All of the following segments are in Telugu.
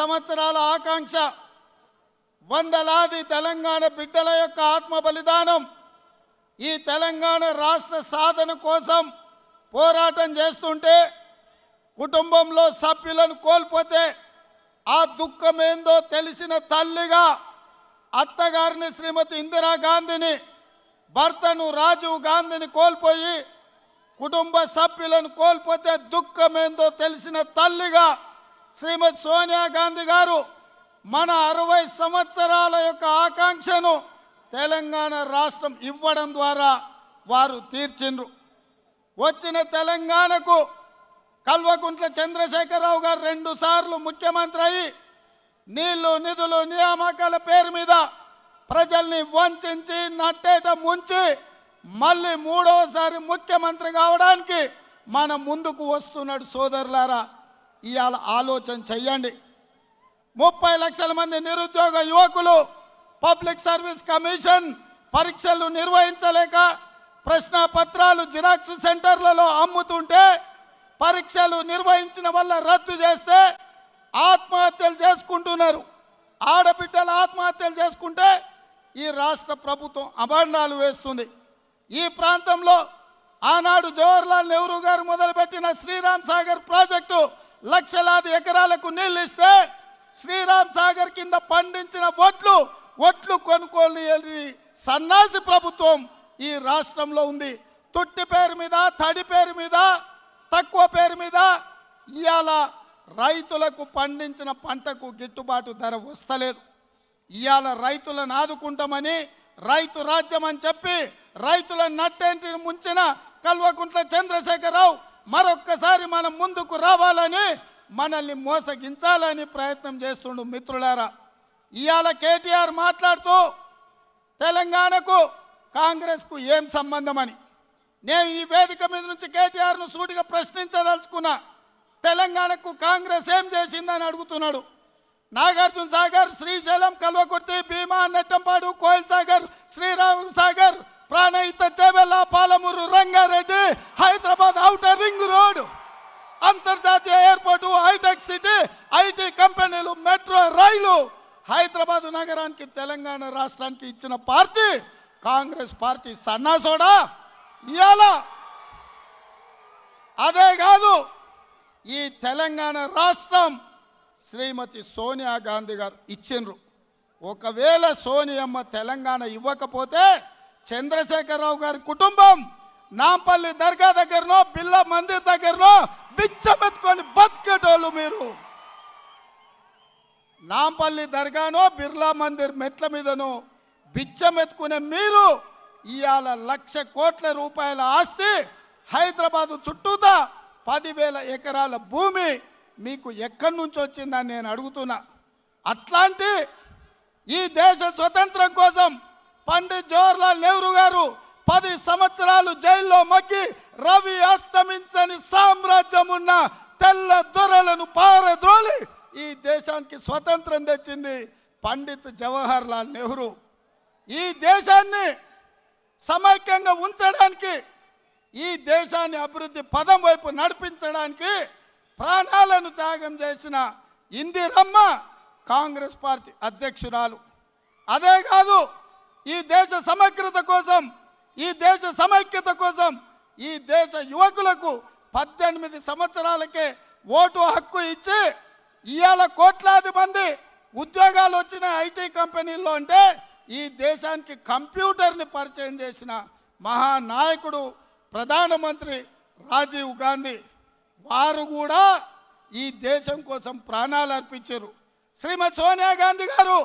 సంవత్సరాల ఆకాంక్ష వందలాది తెలంగాణ బిడ్డల యొక్క ఆత్మ బలిదానం ఈ తెలంగాణ రాష్ట్ర సాధన కోసం పోరాటం చేస్తుంటే కుటుంబంలో సభ్యులను కోల్పోతే ఆ దుఃఖం ఏందో తెలిసిన తల్లిగా అత్తగారిని శ్రీమతి ఇందిరాగాంధీని భర్తను రాజీవ్ గాంధీని కోల్పోయి కుటుంబ సభ్యులను కోల్పోతే దుఃఖమేందో తెలిసిన తల్లిగా శ్రీమతి సోనియా గాంధీ గారు మన అరవై సంవత్సరాల యొక్క ఆకాంక్షను తెలంగాణ రాష్ట్రం ఇవ్వడం ద్వారా వారు తీర్చిండ్రు వచ్చిన తెలంగాణకు కల్వకుంట్ల చంద్రశేఖరరావు గారు రెండుసార్లు ముఖ్యమంత్రి అయ్యి నీళ్లు నిధులు నియామకాల పేరు మీద ప్రజల్ని వంచి నట్టేట ముంచి మళ్ళీ మూడవసారి ముఖ్యమంత్రి కావడానికి మన ముందుకు వస్తున్నాడు సోదరులారా ఇవాళ ఆలోచన చెయ్యండి ముప్పై లక్షల మంది నిరుద్యోగ యువకులు పబ్లిక్ సర్వీస్ కమిషన్ పరీక్షలు నిర్వహించలేక ప్రశ్న పత్రాలు జిరాక్స్ సెంటర్లలో అమ్ముతుంటే పరీక్షలు నిర్వహించిన వల్ల రద్దు చేస్తే ఆత్మహత్యలు చేసుకుంటున్నారు ఆడబిడ్డలు ఆత్మహత్యలు చేసుకుంటే ఈ రాష్ట్ర ప్రభుత్వం అభండాలు వేస్తుంది ఈ ప్రాంతంలో ఆనాడు జవహర్లాల్ నెహ్రూ గారు మొదలుపెట్టిన శ్రీరామ్ సాగర్ ప్రాజెక్టు లక్షలాది ఎకరాలకు నీళ్ళు ఇస్తే శ్రీరామ్ సాగర్ కింద పండించిన వడ్లు వడ్లు కొనుక్కొని సన్నాసి ప్రభుత్వం ఈ రాష్ట్రంలో ఉంది తొట్టి పేరు మీద తడి పేరు మీద తక్కువ పేరు మీద ఇవాళ రైతులకు పండించిన పంటకు గిట్టుబాటు ధర వస్తలేదు ఇవాళ రైతులను ఆదుకుంటామని రైతు రాజ్యం అని చెప్పి రైతులను నట్టేంటి ముంచిన కల్వకుంట్ల చంద్రశేఖరరావు మరొక్కసారి మనం ముందుకు రావాలని మనల్ని మోసగించాలని ప్రయత్నం చేస్తుండు మిత్రులారా ఇవాళ కేటీఆర్ మాట్లాడుతూ తెలంగాణకు కాంగ్రెస్కు ఏం సంబంధం అని నేను ఈ వేదిక మీద నుంచి కేటీఆర్ను సూటిగా ప్రశ్నించదలుచుకున్నా తెలంగాణకు కాంగ్రెస్ ఏం చేసిందని అడుగుతున్నాడు Nagarjuna Sagar Srisailam Kalwakurthy Bhima Nettempadu Koil Sagar Sriram Sagar Pranahita Chevella Palamuru Rangareddy Hyderabad outer ring road అంతర్జాతీయ ఎయిర్పోర్టు హైటెక్ సిటీ ఐటీ కంపెనీలు మెట్రో రైలు హైదరాబాద్ నగరానికి తెలంగాణ రాష్ట్రానికి ఇచ్చిన పార్టీ కాంగ్రెస్ పార్టీ సన్నాసోడా ఇయాల అదే కాదు ఈ తెలంగాణ రాష్ట్రం శ్రీమతి సోనియా గాంధీ గారు ఇచ్చిండ్రు ఒకవేళ సోనియమ్మ తెలంగాణ ఇవ్వకపోతే చంద్రశేఖరరావు గారి కుటుంబం నాంపల్లి దర్గా దగ్గరనో పిల్ల మందిర్ దగ్గరనో బిచ్చమెత్తుకొని బతికేటోళ్ళు మీరు నాంపల్లి దర్గానో బిర్లా మందిర్ మెట్ల మీదనో బిచ్చమెత్తుకునే మీరు ఇవాళ లక్ష కోట్ల రూపాయల ఆస్తి హైదరాబాదు చుట్టూతా పదివేల ఎకరాల భూమి మీకు ఎక్కడి నుంచి వచ్చిందని నేను అడుగుతున్నా అట్లాంటి ఈ దేశ స్వతంత్రం కోసం పండిత్ జవహర్లాల్ నెహ్రూ గారు పది సంవత్సరాలు జైల్లో మగ్గి రవి అస్తమించని సామ్రాజ్యం ఉన్న తెల్ల దొరలను పారద్రోలి ఈ దేశానికి స్వతంత్రం తెచ్చింది పండిత్ జవహర్ లాల్ నెహ్రూ ఈ దేశాన్ని సమైక్యంగా ఉంచడానికి ఈ దేశాన్ని అభివృద్ధి పదం వైపు నడిపించడానికి ప్రాణాలను త్యాగం చేసిన ఇందిరమ్మ కాంగ్రెస్ పార్టీ అధ్యక్షురాలు అదే కాదు ఈ దేశ సమగ్రత కోసం ఈ దేశ సమైక్యత కోసం ఈ దేశ యువకులకు పద్దెనిమిది సంవత్సరాలకే ఓటు హక్కు ఇచ్చి ఇవాళ కోట్లాది మంది ఉద్యోగాలు వచ్చిన ఐటీ కంపెనీల్లో అంటే ఈ దేశానికి కంప్యూటర్ని పరిచయం చేసిన మహానాయకుడు ప్రధానమంత్రి రాజీవ్ గాంధీ వారు కూడా ఈ దేశం కోసం ప్రాణాలు అర్పించారు శ్రీమతి సోనియా గాంధీ గారు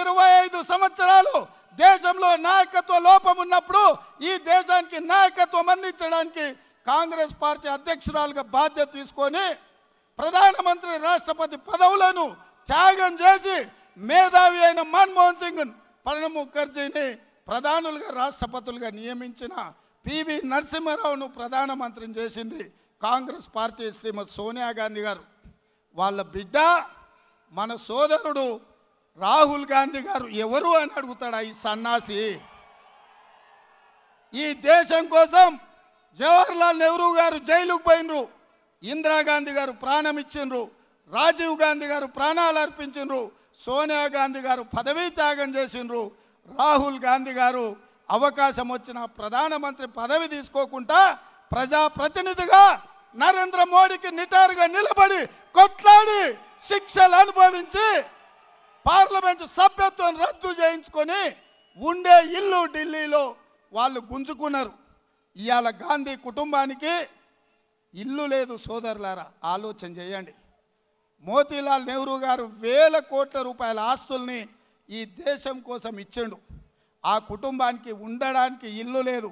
ఇరవై ఐదు సంవత్సరాలు దేశంలో నాయకత్వ లోపం ఉన్నప్పుడు ఈ దేశానికి నాయకత్వం అందించడానికి కాంగ్రెస్ పార్టీ అధ్యక్షురాలుగా బాధ్యత తీసుకొని ప్రధానమంత్రి రాష్ట్రపతి పదవులను త్యాగం చేసి మేధావి అయిన మన్మోహన్ సింగ్ ప్రణబ్ ముఖర్జీని ప్రధానులుగా రాష్ట్రపతులుగా నియమించిన పివి నరసింహారావును ప్రధానమంత్రిని చేసింది కాంగ్రెస్ పార్టీ శ్రీమతి సోనియా గాంధీ గారు వాళ్ళ బిడ్డ మన సోదరుడు రాహుల్ గాంధీ గారు ఎవరు అని అడుగుతాడా ఈ సన్నాసి ఈ దేశం కోసం జవహర్లాల్ నెహ్రూ గారు జైలుకు పోయినరు ఇందిరాగాంధీ గారు ప్రాణం ఇచ్చిండ్రు రాజీవ్ గాంధీ గారు ప్రాణాలు అర్పించిండ్రు సోనియా గాంధీ గారు పదవీ త్యాగం చేసిండ్రు రాహుల్ గాంధీ గారు అవకాశం వచ్చిన ప్రధానమంత్రి పదవి తీసుకోకుండా ప్రజాప్రతినిధిగా నరేంద్ర మోడీకి నిటారుగా నిలబడి కొట్లాడి శిక్షలు అనుభవించి పార్లమెంటు సభ్యత్వం రద్దు చేయించుకొని ఉండే ఇల్లు ఢిల్లీలో వాళ్ళు గుంజుకున్నారు ఇవాళ గాంధీ కుటుంబానికి ఇల్లు లేదు సోదరులారా ఆలోచన చేయండి మోతీలాల్ నెహ్రూ గారు వేల కోట్ల రూపాయల ఆస్తుల్ని ఈ దేశం కోసం ఇచ్చిండు ఆ కుటుంబానికి ఉండడానికి ఇల్లు లేదు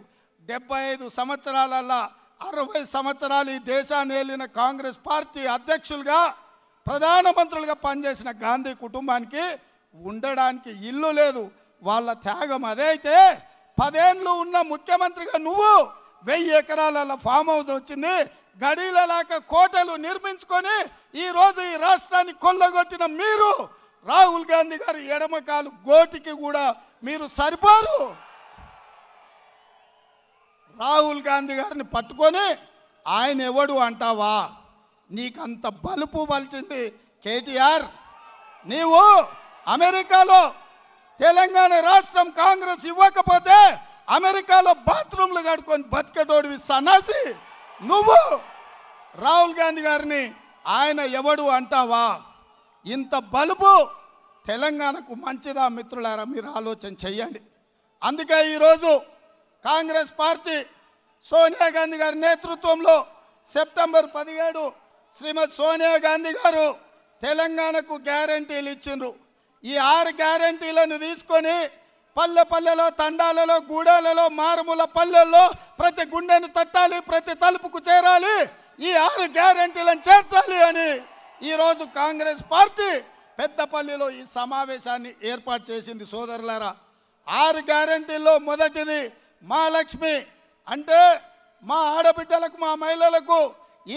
డెబ్బై ఐదు సంవత్సరాలల్లా అరవై సంవత్సరాలు ఈ దేశాన్ని వెళ్ళిన కాంగ్రెస్ పార్టీ అధ్యక్షులుగా ప్రధానమంత్రులుగా పనిచేసిన గాంధీ కుటుంబానికి ఉండడానికి ఇల్లు లేదు వాళ్ళ త్యాగం అదే అయితే ఉన్న ముఖ్యమంత్రిగా నువ్వు వెయ్యి ఎకరాల ఫామ్ హౌస్ వచ్చింది గడీలలాక కోటలు నిర్మించుకొని ఈరోజు ఈ రాష్ట్రాన్ని కొల్లగొట్టిన మీరు రాహుల్ గాంధీ గారి ఎడమకాలు గోటికి కూడా మీరు సరిపోరు రాహుల్ గాంధీ గారిని పట్టుకొని ఆయన ఎవడు అంటావా నీకంత బలుపు పలిచింది కేటీఆర్ నీవు అమెరికాలో తెలంగాణ రాష్ట్రం కాంగ్రెస్ ఇవ్వకపోతే అమెరికాలో బాత్రూమ్లు కట్టుకొని తోడివి సన్నాసి నువ్వు రాహుల్ గాంధీ గారిని ఆయన ఎవడు అంటావా ఇంత బలుపు తెలంగాణకు మంచిదా మిత్రులారా మీరు ఆలోచన చెయ్యండి అందుకే ఈరోజు కాంగ్రెస్ పార్టీ సోనియా గాంధీ గారి నేతృత్వంలో సెప్టెంబర్ పదిహేడు శ్రీమతి సోనియా గాంధీ గారు తెలంగాణకు గ్యారంటీలు ఇచ్చిండ్రు ఈ ఆరు గ్యారంటీలను తీసుకొని పల్లె పల్లెలో తండాలలో గూడాలలో మారుమూల పల్లెల్లో ప్రతి గుండెను తట్టాలి ప్రతి తలుపుకు చేరాలి ఈ ఆరు గ్యారంటీలను చేర్చాలి అని ఈరోజు కాంగ్రెస్ పార్టీ పెద్దపల్లిలో ఈ సమావేశాన్ని ఏర్పాటు చేసింది సోదరులారా ఆరు గ్యారంటీల్లో మొదటిది మహాలక్ష్మి అంటే మా ఆడబిడ్డలకు మా మహిళలకు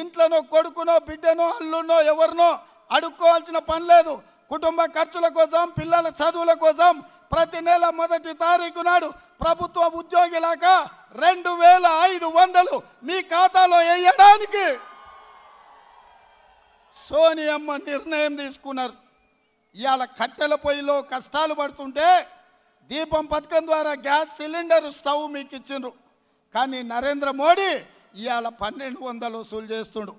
ఇంట్లోనో కొడుకునో బిడ్డనో అల్లునో ఎవరినో అడుక్కోవాల్సిన పని లేదు కుటుంబ ఖర్చుల కోసం పిల్లల చదువుల కోసం ప్రతి నెల మొదటి తారీఖు నాడు ప్రభుత్వ ఉద్యోగిలాక రెండు వేల ఐదు వందలు మీ ఖాతాలో వేయడానికి సోనియమ్మ నిర్ణయం తీసుకున్నారు ఇవాళ కట్టెల పొయ్యిలో కష్టాలు పడుతుంటే దీపం పథకం ద్వారా గ్యాస్ సిలిండర్ స్టవ్ మీకు ఇచ్చిండ్రు కానీ నరేంద్ర మోడీ ఇవాళ పన్నెండు వందలు వసూలు చేస్తుండు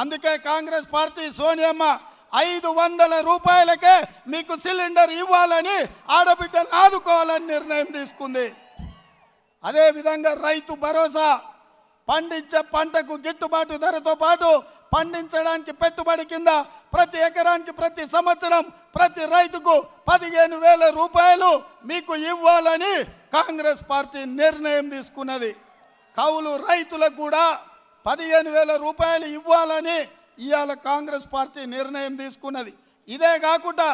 అందుకే కాంగ్రెస్ పార్టీ సోనియమ్మ ఐదు వందల రూపాయలకే మీకు సిలిండర్ ఇవ్వాలని ఆడబిడ్డను ఆదుకోవాలని నిర్ణయం తీసుకుంది అదేవిధంగా రైతు భరోసా పండించే పంటకు గిట్టుబాటు ధరతో పాటు పండించడానికి పెట్టుబడి కింద ప్రతి ఎకరానికి ప్రతి సంవత్సరం ప్రతి రైతుకు పదిహేను వేల రూపాయలు మీకు ఇవ్వాలని కాంగ్రెస్ పార్టీ నిర్ణయం తీసుకున్నది కౌలు రైతులకు కూడా పదిహేను వేల రూపాయలు ఇవ్వాలని ఇవాళ కాంగ్రెస్ పార్టీ నిర్ణయం తీసుకున్నది ఇదే కాకుండా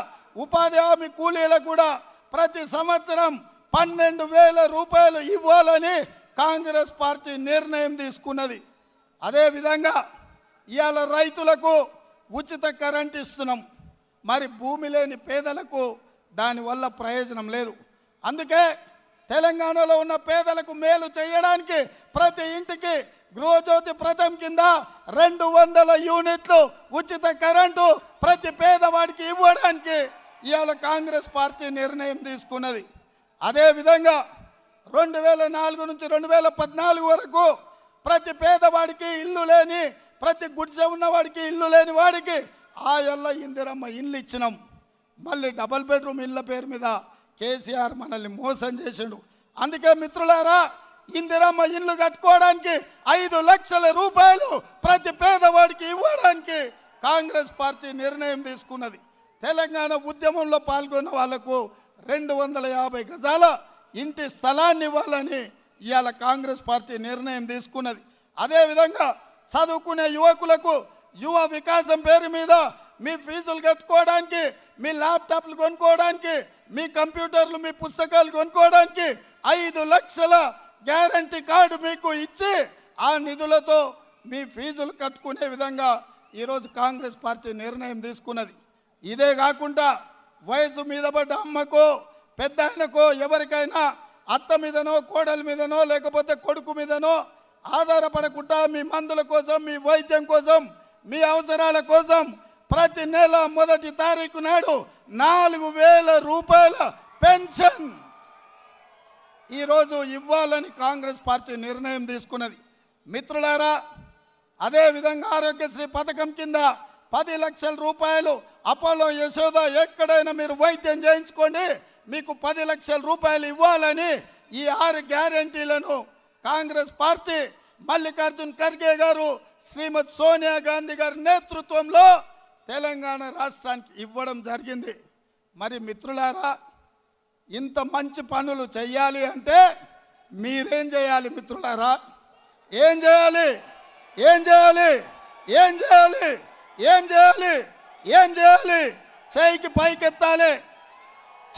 ఉపాధి హామీ కూలీలకు కూడా ప్రతి సంవత్సరం పన్నెండు వేల రూపాయలు ఇవ్వాలని కాంగ్రెస్ పార్టీ నిర్ణయం తీసుకున్నది అదేవిధంగా ఇవాళ రైతులకు ఉచిత కరెంట్ ఇస్తున్నాం మరి భూమి లేని పేదలకు దానివల్ల ప్రయోజనం లేదు అందుకే తెలంగాణలో ఉన్న పేదలకు మేలు చేయడానికి ప్రతి ఇంటికి గృహజ్యోతి ప్రథం కింద రెండు వందల యూనిట్లు ఉచిత కరెంటు ప్రతి పేదవాడికి ఇవ్వడానికి ఇవాళ కాంగ్రెస్ పార్టీ నిర్ణయం తీసుకున్నది అదేవిధంగా రెండు వేల నాలుగు నుంచి రెండు వేల పద్నాలుగు వరకు ప్రతి పేదవాడికి ఇల్లు లేని ప్రతి గుడిసె ఉన్నవాడికి ఇల్లు లేని వాడికి ఆ ఇళ్ళ ఇందిరమ్మ ఇల్లు ఇచ్చినాం మళ్ళీ డబల్ బెడ్రూమ్ ఇళ్ళ పేరు మీద కేసీఆర్ మనల్ని మోసం చేసిండు అందుకే మిత్రులారా ఇందిరమ్మ ఇల్లు కట్టుకోవడానికి ఐదు లక్షల రూపాయలు ప్రతి పేదవాడికి ఇవ్వడానికి కాంగ్రెస్ పార్టీ నిర్ణయం తీసుకున్నది తెలంగాణ ఉద్యమంలో పాల్గొన్న వాళ్లకు రెండు వందల యాభై గజాల ఇంటి స్థలాన్ని ఇవ్వాలని ఇవాళ కాంగ్రెస్ పార్టీ నిర్ణయం తీసుకున్నది అదేవిధంగా చదువుకునే యువకులకు యువ వికాసం పేరు మీద మీ ఫీజులు కట్టుకోవడానికి మీ ల్యాప్టాప్లు కొనుక్కోవడానికి మీ కంప్యూటర్లు మీ పుస్తకాలు కొనుక్కోవడానికి ఐదు లక్షల గ్యారంటీ కార్డు మీకు ఇచ్చి ఆ నిధులతో మీ ఫీజులు కట్టుకునే విధంగా ఈరోజు కాంగ్రెస్ పార్టీ నిర్ణయం తీసుకున్నది ఇదే కాకుండా వయసు మీద పడ్డ అమ్మకో పెద్ద ఆయనకో ఎవరికైనా అత్త మీదనో కోడల మీదనో లేకపోతే కొడుకు మీదనో ఆధారపడకుండా మీ మందుల కోసం మీ వైద్యం కోసం మీ అవసరాల కోసం ప్రతి నెల మొదటి తారీఖు నాడు నాలుగు వేల రూపాయల పెన్షన్ ఈరోజు ఇవ్వాలని కాంగ్రెస్ పార్టీ నిర్ణయం తీసుకున్నది మిత్రులారా అదేవిధంగా ఆరోగ్యశ్రీ పథకం కింద పది లక్షల రూపాయలు అపోలో యశోద ఎక్కడైనా మీరు వైద్యం చేయించుకోండి మీకు పది లక్షల రూపాయలు ఇవ్వాలని ఈ ఆరు గ్యారంటీలను కాంగ్రెస్ పార్టీ మల్లికార్జున్ ఖర్గే గారు శ్రీమతి సోనియా గాంధీ గారి నేతృత్వంలో తెలంగాణ రాష్ట్రానికి ఇవ్వడం జరిగింది మరి మిత్రులారా ఇంత మంచి పనులు చేయాలి అంటే మీరేం చేయాలి మిత్రులారా ఏం చేయాలి ఏం చేయాలి ఏం చేయాలి ఏం చేయాలి ఏం చేయాలి చేయికి పైకెత్తాలి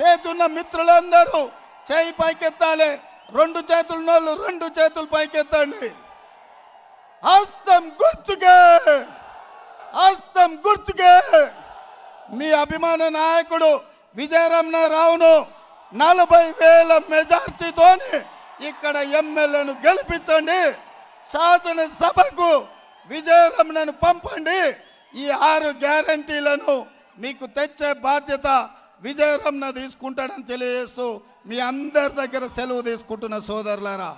చేతున్న మిత్రులందరూ చేయి పైకెత్తాలి రెండు చేతుల నోళ్ళు రెండు చేతులు పైకెత్తండి హస్తం గుర్తుగా హస్తం గుర్తుకే మీ అభిమాన నాయకుడు రావును నలభై వేల మెజార్టీతోని ఇక్కడ ఎమ్మెల్యేను గెలిపించండి శాసనసభకు విజయరమణను పంపండి ఈ ఆరు గ్యారంటీలను మీకు తెచ్చే బాధ్యత విజయరమణ తీసుకుంటాడని తెలియజేస్తూ మీ అందరి దగ్గర సెలవు తీసుకుంటున్న సోదరులారా